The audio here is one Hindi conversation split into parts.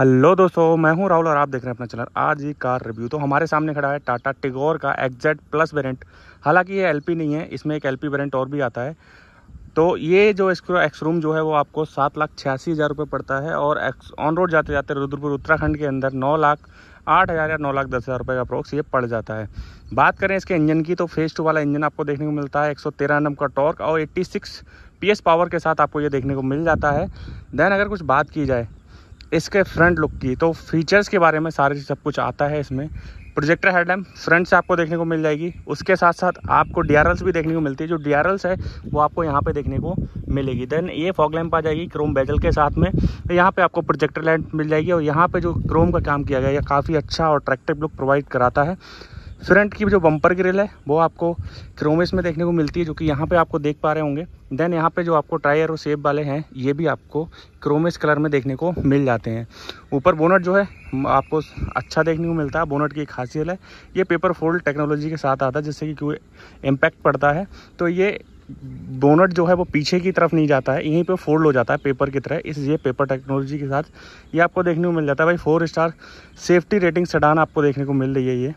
हेलो दोस्तों मैं हूं राहुल और आप देख रहे हैं अपना चैनल आज ही कार रिव्यू तो हमारे सामने खड़ा है टाटा टिगोर का एक्जेट प्लस वेरिएंट हालांकि ये एलपी नहीं है इसमें एक एलपी वेरिएंट और भी आता है तो ये जो इसका रूम जो है वो आपको सात लाख छियासी हज़ार रुपये पड़ता है और एक्स ऑन रोड जाते जाते रुद्रपुर उत्तराखंड के अंदर नौ लाख आठ हज़ार या नौ लाख दस हज़ार रुपये का अप्रोक्स ये पड़ जाता है बात करें इसके इंजन की तो फेस टू वाला इंजन आपको देखने को मिलता है एक सौ तेरह नम का टॉर्क और eighty six P S power के साथ आपको ये देखने को मिल जाता है देन अगर कुछ बात की जाए इसके फ्रंट लुक की तो फीचर्स के बारे में सारे सब कुछ आता है इसमें प्रोजेक्टर हेडलैम्प फ्रंट से आपको देखने को मिल जाएगी उसके साथ साथ आपको डी भी देखने को मिलती है जो डी है वो आपको यहाँ पे देखने को मिलेगी देन ये फॉग लैम्प आ जाएगी क्रोम बेजल के साथ में तो यहाँ पे आपको प्रोजेक्टर लैंप मिल जाएगी और यहाँ पे जो क्रोम का काम किया गया है काफ़ी अच्छा और अट्रैक्टिव लुक प्रोवाइड कराता है फ्रंट की जो बम्पर ग्रिल है वो आपको क्रोमेस में देखने को मिलती है जो कि यहाँ पे आपको देख पा रहे होंगे देन यहाँ पे जो आपको टायर और सेब वाले हैं ये भी आपको क्रोमेस कलर में देखने को मिल जाते हैं ऊपर बोनट जो है आपको अच्छा देखने को मिलता है बोनट की एक खासियत है ये पेपर फोल्ड टेक्नोलॉजी के साथ आता है जिससे कि कोई इम्पैक्ट पड़ता है तो ये बोनट जो है वो पीछे की तरफ नहीं जाता है यहीं पे फोल्ड हो जाता है पेपर की तरह इस ये पेपर टेक्नोलॉजी के साथ ये आपको देखने को मिल जाता है भाई four star safety rating sedan आपको देखने को मिल रही है ये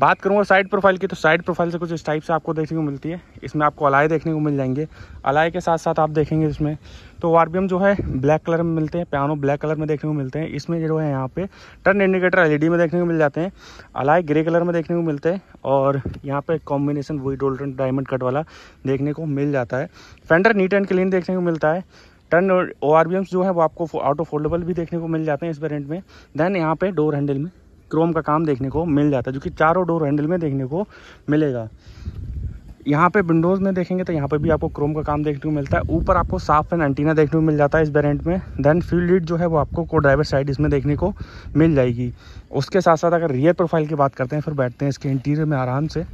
बात करूँगा साइड प्रोफाइल की तो साइड प्रोफाइल से कुछ इस टाइप से आपको देखने को मिलती है इसमें आपको अलाय देखने को मिल जाएंगे अलाय के साथ साथ आप देखेंगे इसमें तो आर जो है ब्लैक कलर में मिलते हैं पियानो ब्लैक कलर में देखने को मिलते हैं इसमें जो है यहाँ पे टर्न इंडिकेटर एल में देखने को मिल जाते हैं अलाय ग्रे कलर में देखने को मिलते हैं और यहाँ पर कॉम्बिनेशन वही डोल्टन डायमंड कट वाला देखने को मिल जाता है फेंडर नीट एंड क्लीन देखने को मिलता है टर्न ओ आर जो है वो आपको ऑटो फोल्डेबल भी देखने को मिल जाते हैं इस वेरियंट में देन यहाँ पे डोर हैंडल में क्रोम का काम देखने को मिल जाता है जो कि चारों डोर हैंडल में देखने को मिलेगा यहाँ पे विंडोज़ में देखेंगे तो यहाँ पे भी आपको क्रोम का काम देखने को मिलता है ऊपर आपको साफ फैन एंटीना देखने को मिल जाता है इस वेरियंट में देन फ्यूल लीड जो है वो आपको को ड्राइवर साइड इसमें देखने को मिल जाएगी उसके साथ साथ अगर रियर प्रोफाइल की बात करते हैं फिर बैठते हैं इसके इंटीरियर में आराम से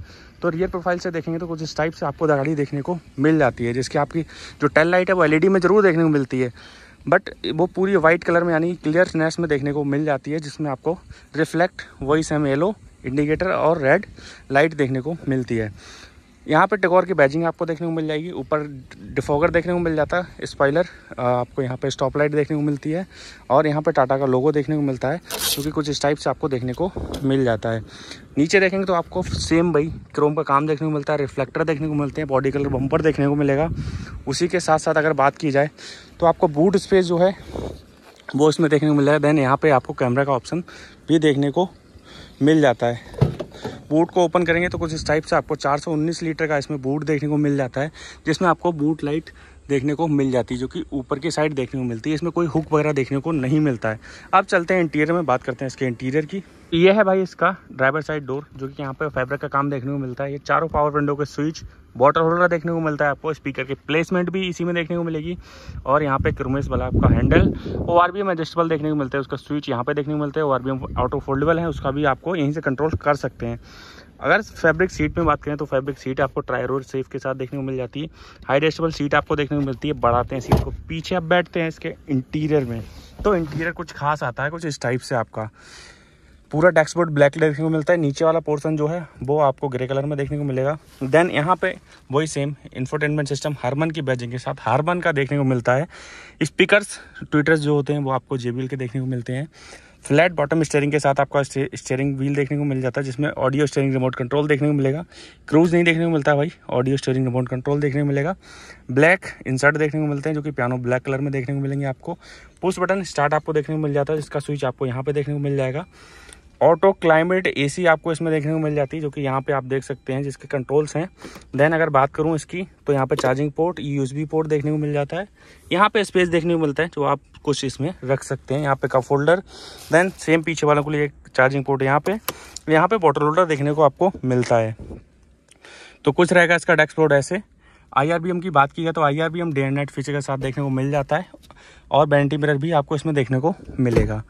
तो रियर प्रोफाइल से देखेंगे तो कुछ इस टाइप से आपको दगाड़ी देखने को मिल जाती है जिसकी आपकी जो टेल लाइट है वो एल में ज़रूर देखने को मिलती है बट वो पूरी वाइट कलर में यानी क्लियरनेस में देखने को मिल जाती है जिसमें आपको reflect voice M yellow indicator और रेड लाइट देखने को मिलती है यहाँ पे टिकोर की बैजिंग आपको देखने को मिल जाएगी ऊपर डिफोगर देखने को मिल जाता है स्पाइलर आपको यहाँ पे स्टॉप लाइट देखने को मिलती है और यहाँ पे टाटा का लोगो देखने को मिलता है क्योंकि कुछ इस टाइप से आपको देखने को मिल जाता है नीचे देखेंगे तो आपको सेम भाई क्रोम का काम देखने को मिलता है रिफ्लेक्टर देखने को मिलते हैं बॉडी कलर बम्पर देखने को मिलेगा उसी के साथ साथ अगर बात की जाए तो आपको बूट स्पेस जो है वो इसमें देखने को मिल जाएगा देन यहाँ पर आपको कैमरा का ऑप्शन भी देखने को मिल जाता है बूट को ओपन करेंगे तो कुछ इस टाइप से आपको 419 लीटर का इसमें बूट देखने को मिल जाता है जिसमें आपको बूट लाइट देखने को मिल जाती है जो कि ऊपर की साइड देखने को मिलती है इसमें कोई हुक वगैरह देखने को नहीं मिलता है अब चलते हैं इंटीरियर में बात करते हैं इसके इंटीरियर की यह है भाई इसका ड्राइवर साइड डोर जो कि यहाँ पे फैब्रिक का काम देखने को मिलता है ये चारों पावर विंडो के स्विच वाटर होल्डर देखने को मिलता है आपको स्पीकर के प्लेसमेंट भी इसी में देखने को मिलेगी और यहाँ पे क्रोमेस वाला आपका handle O R B M adjustable देखने को मिलता है उसका स्विच यहाँ पे देखने को मिलता है O R B M auto foldable है उसका भी आपको यहीं से कंट्रोल कर सकते हैं अगर फैब्रिक सीट में बात करें तो फैब्रिक सीट आपको ट्राई रोड सेफ के साथ देखने को मिल जाती है हाई डेस्टेबल सीट आपको देखने को मिलती है बढ़ाते हैं सीट को पीछे आप बैठते हैं इसके इंटीरियर में तो इंटीरियर कुछ खास आता है कुछ इस टाइप से आपका पूरा डैक्सबोर्ड ब्लैक कलर देखने को मिलता है नीचे वाला पोर्सन जो है वो आपको ग्रे कलर में देखने को मिलेगा देन यहाँ पे वही सेम इन्फोटेनमेंट सिस्टम हारमन की बैजिंग के साथ हारमन का देखने को मिलता है स्पीकर्स ट्विटर्स जो होते हैं वो आपको जे के देखने को मिलते हैं फ्लैट बॉटम स्टेयरिंग के साथ आपका स्टेयरिंग व्हील देखने को मिल जाता है जिसमें ऑडियो स्टेयरिंग रिमोट कंट्रोल देखने को मिलेगा क्रूज नहीं देखने को मिलता है भाई ऑडियो स्टेयरिंग रिमोट कंट्रोल देखने को मिलेगा ब्लैक इंसर्ट देखने को मिलते हैं जो कि पियानो ब्लैक कलर में देखने को मिलेंगे आपको पुश बटन स्टार्ट आपको देखने को मिल जाता है जिसका स्विच आपको यहाँ पर देखने को मिल जाएगा ऑटो क्लाइमेट एसी आपको इसमें देखने को मिल जाती है जो कि यहाँ पे आप देख सकते हैं जिसके कंट्रोल्स हैं देन अगर बात करूँ इसकी तो यहाँ पे चार्जिंग पोर्ट यूएसबी पोर्ट देखने को मिल जाता है यहाँ पे स्पेस देखने को मिलता है जो आप कुछ इसमें रख सकते हैं यहाँ पे कप होल्डर देन सेम पीछे वालों के लिए एक चार्जिंग पोर्ट यहाँ पे यहाँ पे बॉटल होल्डर देखने को आपको मिलता है तो कुछ रहेगा इसका डेस्क बोर्ड ऐसे आई की बात की जाए तो I R B night feature के साथ देखने को मिल जाता है और बैंटी मिरर भी आपको इसमें देखने को मिलेगा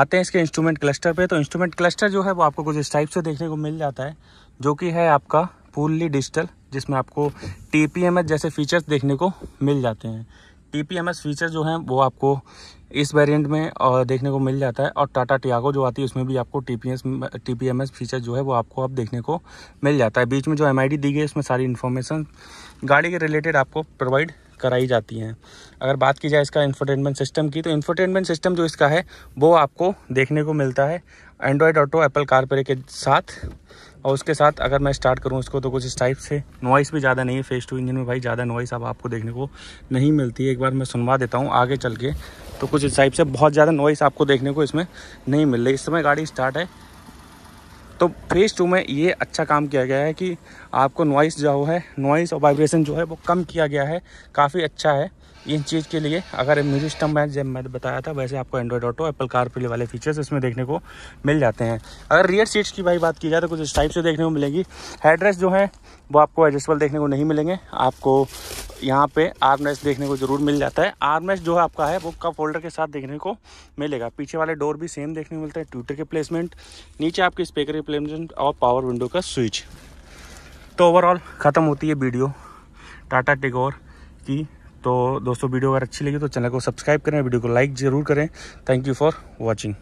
आते हैं इसके इंस्ट्रूमेंट क्लस्टर पे तो इंस्ट्रूमेंट क्लस्टर जो है वो आपको कुछ इस टाइप से देखने को मिल जाता है जो कि है आपका फुल्ली डिजिटल जिसमें आपको टी जैसे फीचर्स देखने को मिल जाते हैं टी फीचर जो हैं वो आपको इस वेरिएंट में और देखने को मिल जाता है और टाटा टियागो जो आती है उसमें भी आपको T P S T P M S feature जो है वो आपको अब देखने को मिल जाता है बीच में जो एम आई डी दी गई है उसमें सारी इन्फॉर्मेशन गाड़ी के रिलेटेड आपको प्रोवाइड कराई जाती हैं अगर बात की जाए इसका इन्फोटेनमेंट सिस्टम की तो इन्फोटेनमेंट सिस्टम जो इसका है वो आपको देखने को मिलता है एंड्रॉयड ऑटो एप्पल कारपेरे के साथ और उसके साथ अगर मैं स्टार्ट करूँ इसको तो कुछ इस टाइप से नॉइस भी ज़्यादा नहीं है फेस टू इंजन में भाई ज़्यादा नॉइस अब आपको देखने को नहीं मिलती एक बार मैं सुनवा देता हूँ आगे चल के तो कुछ इस टाइप से बहुत ज़्यादा नॉइस आपको देखने को इसमें नहीं मिल रही इस समय गाड़ी स्टार्ट है तो फेज़ टू में ये अच्छा काम किया गया है कि आपको नॉइस जो है नॉइस और वाइब्रेशन जो है वो कम किया गया है काफ़ी अच्छा है इन चीज़ के लिए अगर म्यूजिक सिस्टम में जब मैं बताया था वैसे आपको Android auto Apple car play वाले फीचर्स इसमें देखने को मिल जाते हैं अगर रियर सीट्स की भाई बात की जाए तो कुछ इस टाइप से देखने को मिलेगी हेडरेस जो है वो आपको एडजस्टबल देखने को नहीं मिलेंगे आपको यहाँ पे आर्मेस देखने को ज़रूर मिल जाता है आर्मेस जो आपका है वो कप होल्डर के साथ देखने को मिलेगा पीछे वाले डोर भी सेम देखने को मिलते हैं ट्यूटर के प्लेसमेंट नीचे आपके स्पीकर के प्लेसमेंट और पावर विंडो का स्विच तो ओवरऑल ख़त्म होती है वीडियो टाटा टिगोर की तो दोस्तों वीडियो अगर अच्छी लगी तो चैनल को सब्सक्राइब करें वीडियो को लाइक ज़रूर करें थैंक यू फॉर वॉचिंग